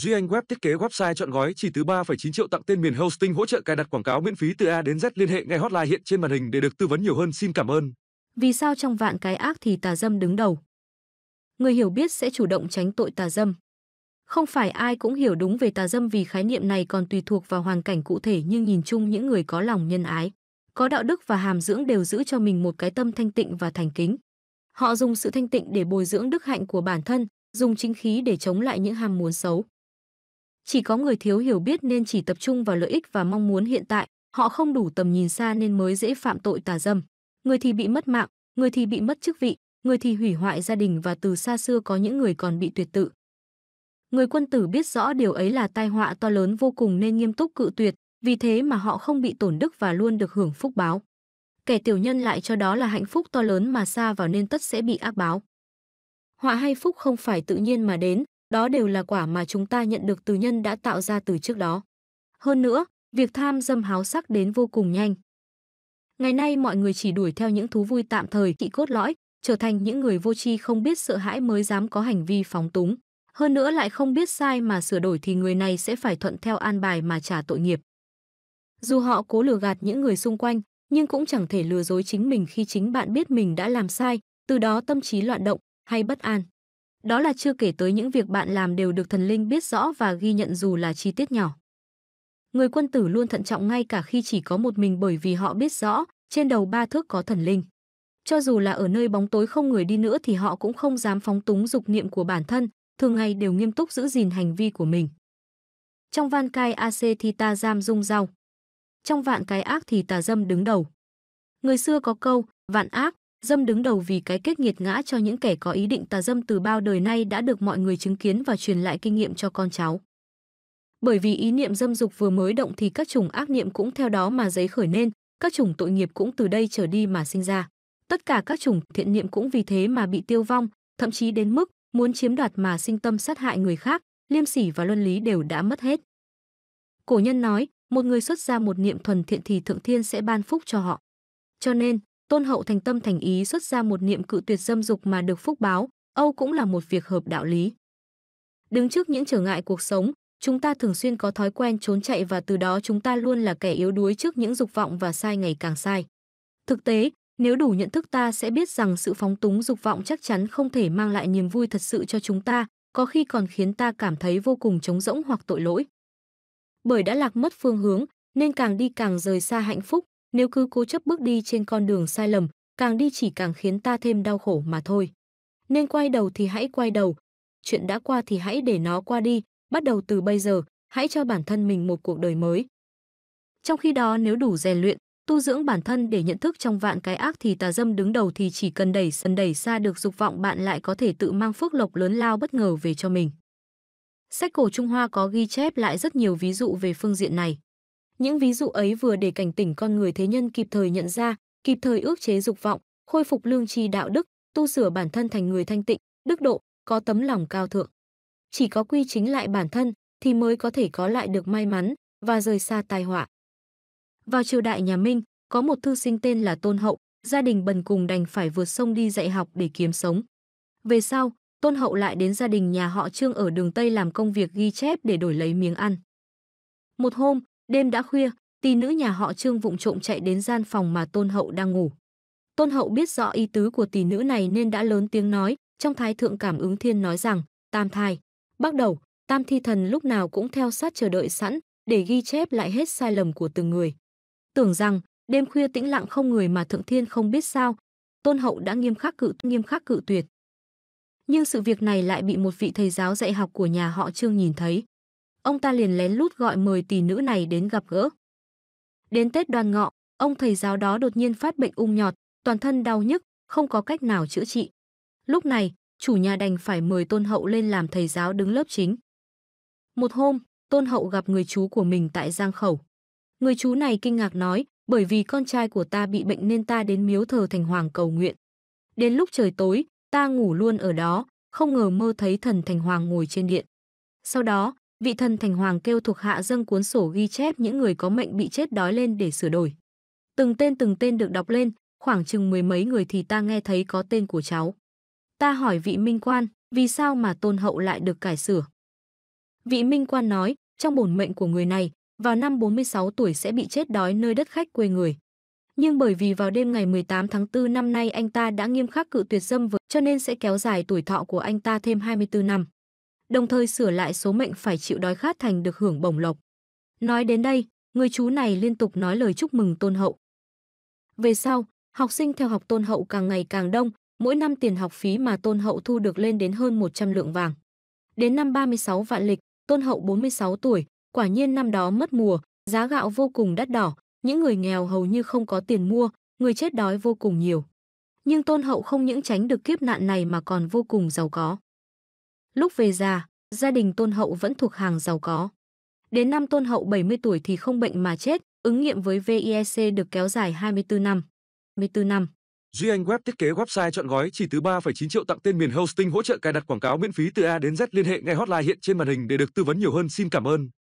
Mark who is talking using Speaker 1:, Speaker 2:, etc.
Speaker 1: Duy Anh Web thiết kế website chọn gói chỉ từ 3,9 triệu tặng tên miền hosting hỗ trợ cài đặt quảng cáo miễn phí từ A đến Z liên hệ ngay hotline hiện trên màn hình để được tư vấn nhiều hơn. Xin cảm ơn. Vì sao trong vạn cái ác thì tà dâm đứng đầu? Người hiểu biết sẽ chủ động tránh tội tà dâm. Không phải ai cũng hiểu đúng về tà dâm vì khái niệm này còn tùy thuộc vào hoàn cảnh cụ thể nhưng nhìn chung những người có lòng nhân ái, có đạo đức và hàm dưỡng đều giữ cho mình một cái tâm thanh tịnh và thành kính. Họ dùng sự thanh tịnh để bồi dưỡng đức hạnh của bản thân, dùng chính khí để chống lại những ham muốn xấu. Chỉ có người thiếu hiểu biết nên chỉ tập trung vào lợi ích và mong muốn hiện tại, họ không đủ tầm nhìn xa nên mới dễ phạm tội tà dâm. Người thì bị mất mạng, người thì bị mất chức vị, người thì hủy hoại gia đình và từ xa xưa có những người còn bị tuyệt tự. Người quân tử biết rõ điều ấy là tai họa to lớn vô cùng nên nghiêm túc cự tuyệt, vì thế mà họ không bị tổn đức và luôn được hưởng phúc báo. Kẻ tiểu nhân lại cho đó là hạnh phúc to lớn mà xa vào nên tất sẽ bị ác báo. Họa hay phúc không phải tự nhiên mà đến, đó đều là quả mà chúng ta nhận được từ nhân đã tạo ra từ trước đó. Hơn nữa, việc tham dâm háo sắc đến vô cùng nhanh. Ngày nay mọi người chỉ đuổi theo những thú vui tạm thời kỵ cốt lõi, trở thành những người vô tri không biết sợ hãi mới dám có hành vi phóng túng. Hơn nữa lại không biết sai mà sửa đổi thì người này sẽ phải thuận theo an bài mà trả tội nghiệp. Dù họ cố lừa gạt những người xung quanh, nhưng cũng chẳng thể lừa dối chính mình khi chính bạn biết mình đã làm sai, từ đó tâm trí loạn động hay bất an. Đó là chưa kể tới những việc bạn làm đều được thần linh biết rõ và ghi nhận dù là chi tiết nhỏ. Người quân tử luôn thận trọng ngay cả khi chỉ có một mình bởi vì họ biết rõ, trên đầu ba thước có thần linh. Cho dù là ở nơi bóng tối không người đi nữa thì họ cũng không dám phóng túng dục niệm của bản thân, thường ngày đều nghiêm túc giữ gìn hành vi của mình. Trong van cai AC thì ta giam dung rau. Trong vạn cái ác thì tà dâm đứng đầu. Người xưa có câu, vạn ác, dâm đứng đầu vì cái kết nghiệt ngã cho những kẻ có ý định tà dâm từ bao đời nay đã được mọi người chứng kiến và truyền lại kinh nghiệm cho con cháu. Bởi vì ý niệm dâm dục vừa mới động thì các chủng ác niệm cũng theo đó mà giấy khởi nên, các chủng tội nghiệp cũng từ đây trở đi mà sinh ra. Tất cả các chủng thiện niệm cũng vì thế mà bị tiêu vong, thậm chí đến mức muốn chiếm đoạt mà sinh tâm sát hại người khác, liêm sỉ và luân lý đều đã mất hết. Cổ nhân nói, một người xuất ra một niệm thuần thiện thì thượng thiên sẽ ban phúc cho họ. Cho nên, Tôn Hậu thành tâm thành ý xuất ra một niệm cự tuyệt dâm dục mà được phúc báo, Âu cũng là một việc hợp đạo lý. Đứng trước những trở ngại cuộc sống, chúng ta thường xuyên có thói quen trốn chạy và từ đó chúng ta luôn là kẻ yếu đuối trước những dục vọng và sai ngày càng sai. Thực tế, nếu đủ nhận thức ta sẽ biết rằng sự phóng túng dục vọng chắc chắn không thể mang lại niềm vui thật sự cho chúng ta, có khi còn khiến ta cảm thấy vô cùng trống rỗng hoặc tội lỗi. Bởi đã lạc mất phương hướng, nên càng đi càng rời xa hạnh phúc, nếu cứ cố chấp bước đi trên con đường sai lầm, càng đi chỉ càng khiến ta thêm đau khổ mà thôi. Nên quay đầu thì hãy quay đầu. Chuyện đã qua thì hãy để nó qua đi, bắt đầu từ bây giờ, hãy cho bản thân mình một cuộc đời mới. Trong khi đó nếu đủ rèn luyện, tu dưỡng bản thân để nhận thức trong vạn cái ác thì tà dâm đứng đầu thì chỉ cần đẩy sân đẩy xa được dục vọng bạn lại có thể tự mang phước lộc lớn lao bất ngờ về cho mình. Sách cổ Trung Hoa có ghi chép lại rất nhiều ví dụ về phương diện này. Những ví dụ ấy vừa để cảnh tỉnh con người thế nhân kịp thời nhận ra, kịp thời ước chế dục vọng, khôi phục lương tri đạo đức, tu sửa bản thân thành người thanh tịnh, đức độ, có tấm lòng cao thượng. Chỉ có quy chính lại bản thân thì mới có thể có lại được may mắn và rời xa tai họa. Vào triều đại nhà Minh, có một thư sinh tên là Tôn Hậu, gia đình bần cùng đành phải vượt sông đi dạy học để kiếm sống. Về sau, Tôn Hậu lại đến gia đình nhà họ Trương ở đường Tây làm công việc ghi chép để đổi lấy miếng ăn. Một hôm, Đêm đã khuya, tỷ nữ nhà họ Trương vụng trộm chạy đến gian phòng mà Tôn Hậu đang ngủ. Tôn Hậu biết rõ ý tứ của tỷ nữ này nên đã lớn tiếng nói, trong thái thượng cảm ứng thiên nói rằng, tam thai, bắt đầu, tam thi thần lúc nào cũng theo sát chờ đợi sẵn, để ghi chép lại hết sai lầm của từng người. Tưởng rằng, đêm khuya tĩnh lặng không người mà thượng thiên không biết sao, Tôn Hậu đã nghiêm khắc cự nghiêm khắc cự tuyệt. Nhưng sự việc này lại bị một vị thầy giáo dạy học của nhà họ Trương nhìn thấy ông ta liền lén lút gọi mời tỷ nữ này đến gặp gỡ. Đến Tết đoan ngọ, ông thầy giáo đó đột nhiên phát bệnh ung nhọt, toàn thân đau nhức, không có cách nào chữa trị. Lúc này, chủ nhà đành phải mời Tôn Hậu lên làm thầy giáo đứng lớp chính. Một hôm, Tôn Hậu gặp người chú của mình tại Giang Khẩu. Người chú này kinh ngạc nói, bởi vì con trai của ta bị bệnh nên ta đến miếu thờ thành hoàng cầu nguyện. Đến lúc trời tối, ta ngủ luôn ở đó, không ngờ mơ thấy thần thành hoàng ngồi trên điện. Sau đó, vị thần thành hoàng kêu thuộc hạ dâng cuốn sổ ghi chép những người có mệnh bị chết đói lên để sửa đổi. Từng tên từng tên được đọc lên, khoảng chừng mười mấy người thì ta nghe thấy có tên của cháu. Ta hỏi vị minh quan, vì sao mà tôn hậu lại được cải sửa? Vị minh quan nói, trong bổn mệnh của người này, vào năm 46 tuổi sẽ bị chết đói nơi đất khách quê người. Nhưng bởi vì vào đêm ngày 18 tháng 4 năm nay anh ta đã nghiêm khắc cự tuyệt dâm vợ, cho nên sẽ kéo dài tuổi thọ của anh ta thêm 24 năm đồng thời sửa lại số mệnh phải chịu đói khát thành được hưởng bổng lộc. Nói đến đây, người chú này liên tục nói lời chúc mừng Tôn Hậu. Về sau, học sinh theo học Tôn Hậu càng ngày càng đông, mỗi năm tiền học phí mà Tôn Hậu thu được lên đến hơn 100 lượng vàng. Đến năm 36 vạn lịch, Tôn Hậu 46 tuổi, quả nhiên năm đó mất mùa, giá gạo vô cùng đắt đỏ, những người nghèo hầu như không có tiền mua, người chết đói vô cùng nhiều. Nhưng Tôn Hậu không những tránh được kiếp nạn này mà còn vô cùng giàu có. Lúc về già, gia đình Tôn Hậu vẫn thuộc hàng giàu có. Đến năm Tôn Hậu 70 tuổi thì không bệnh mà chết, ứng nghiệm với VIEC được kéo dài 24 năm. 24 năm. Duy Anh Web thiết kế website chọn gói chỉ từ 3,9 triệu tặng tên miền hosting hỗ trợ cài đặt quảng cáo miễn phí từ A đến Z liên hệ ngay hotline hiện trên màn hình để được tư vấn nhiều hơn. Xin cảm ơn.